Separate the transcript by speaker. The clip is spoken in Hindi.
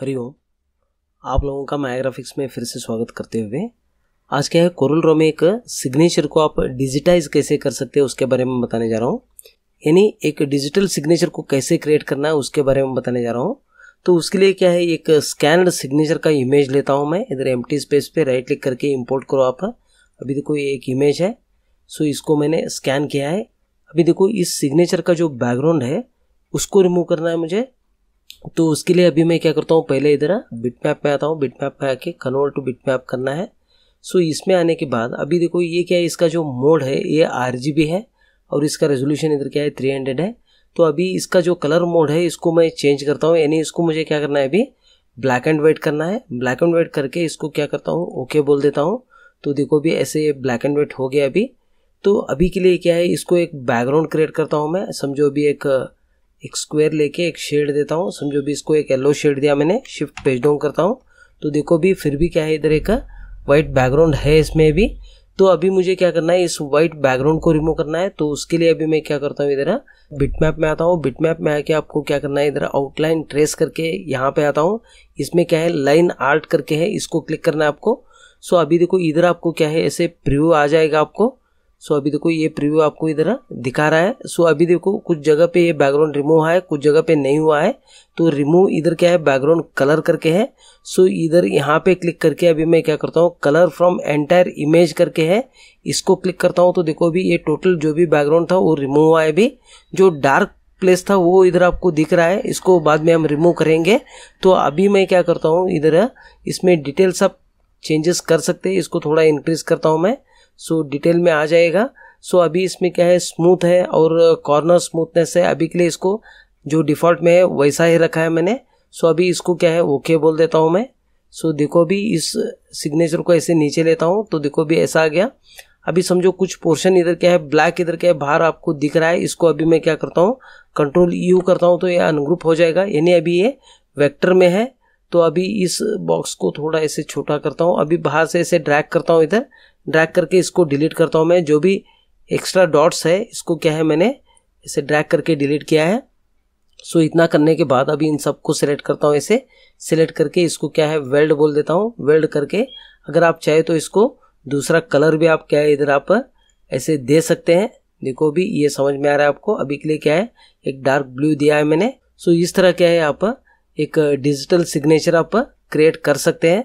Speaker 1: हरिओम आप लोगों का माया ग्राफिक्स में फिर से स्वागत करते हुए आज क्या है कोरल रो में एक सिग्नेचर को आप डिजिटाइज कैसे कर सकते हैं उसके बारे में बताने जा रहा हूँ यानी एक डिजिटल सिग्नेचर को कैसे क्रिएट करना है उसके बारे में बताने जा रहा हूँ तो उसके लिए क्या है एक स्कैनड सिग्नेचर का इमेज लेता हूँ मैं इधर एम स्पेस पर राइट क्लिक करके इम्पोर्ट करो आप अभी देखो ये एक इमेज है सो इसको मैंने स्कैन किया है अभी देखो इस सिग्नेचर का जो बैकग्राउंड है उसको रिमूव करना है मुझे तो उसके लिए अभी मैं क्या करता हूँ पहले इधर बिट मैप में आता हूँ बिट मैप में आके कन्वर्ट टू बिट मैप करना है सो so, इसमें आने के बाद अभी देखो ये क्या है इसका जो मोड है ये आर है और इसका रेजोल्यूशन इधर क्या है थ्री हंड्रेड है तो अभी इसका जो कलर मोड है इसको मैं चेंज करता हूँ यानी इसको मुझे क्या करना है अभी ब्लैक एंड वाइट करना है ब्लैक एंड वाइट करके इसको क्या करता हूँ ओके okay बोल देता हूँ तो देखो भी ऐसे ब्लैक एंड वाइट हो गया अभी तो अभी के लिए क्या है इसको एक बैकग्राउंड क्रिएट करता हूँ मैं समझो अभी एक एक स्क्वायर लेके एक शेड देता हूँ समझो भी इसको एक येलो शेड दिया मैंने शिफ्ट पेज डाउन करता हूँ तो देखो भी फिर भी क्या है इधर एक वाइट बैकग्राउंड है इसमें भी तो अभी मुझे क्या करना है इस वाइट बैकग्राउंड को रिमूव करना है तो उसके लिए अभी मैं क्या करता हूँ इधर बिट मैप में आता हूँ बिट मैप में आके आपको क्या करना है इधर आउटलाइन ट्रेस करके यहाँ पे आता हूँ इसमें क्या है लाइन आर्ट करके है इसको क्लिक करना है आपको सो अभी देखो इधर आपको क्या है ऐसे प्रिव्यू आ जाएगा आपको सो अभी देखो ये प्रीव्यू आपको इधर दिखा रहा है सो अभी देखो कुछ जगह पे ये बैकग्राउंड रिमूव है कुछ जगह पे नहीं हुआ है तो रिमूव इधर क्या है बैकग्राउंड कलर करके है सो इधर यहाँ पे क्लिक करके अभी मैं क्या करता हूँ कलर फ्रॉम एंटायर इमेज करके है इसको क्लिक करता हूँ तो देखो अभी ये टोटल जो भी बैकग्राउंड था वो रिमूव हुआ है अभी जो डार्क प्लेस था वो इधर आपको दिख रहा है इसको बाद में हम रिमूव करेंगे तो अभी मैं क्या करता हूँ इधर इसमें डिटेल्स आप चेंजेस कर सकते हैं इसको थोड़ा इंक्रीज करता हूँ मैं सो डिटेल में आ जाएगा सो अभी इसमें क्या है स्मूथ है और कॉर्नर स्मूथनेस है अभी के लिए इसको जो डिफ़ॉल्ट में है वैसा ही रखा है मैंने सो अभी इसको क्या है ओके बोल देता हूँ मैं सो देखो भी इस सिग्नेचर को ऐसे नीचे लेता हूँ तो देखो भी ऐसा आ गया अभी समझो कुछ पोर्शन इधर क्या है ब्लैक इधर क्या है बाहर आपको दिख रहा है इसको अभी मैं क्या करता हूँ कंट्रोल यू करता हूँ तो ये अनग्रुप हो जाएगा यानी अभी ये वेक्टर में है तो अभी इस बॉक्स को थोड़ा ऐसे छोटा करता हूँ अभी बाहर से ऐसे ड्रैग करता हूँ इधर ड्रैग करके इसको डिलीट करता हूँ मैं जो भी एक्स्ट्रा डॉट्स है इसको क्या है मैंने इसे ड्रैग करके डिलीट किया है सो so, इतना करने के बाद अभी इन सबको सिलेक्ट करता हूँ इसे सिलेक्ट करके इसको क्या है वेल्ड बोल देता हूँ वेल्ड करके अगर आप चाहे तो इसको दूसरा कलर भी आप क्या है इधर आप ऐसे दे सकते हैं देखो भी ये समझ में आ रहा है आपको अभी के लिए क्या है एक डार्क ब्लू दिया है मैंने सो so, इस तरह क्या है आप एक डिजिटल सिग्नेचर आप क्रिएट कर सकते हैं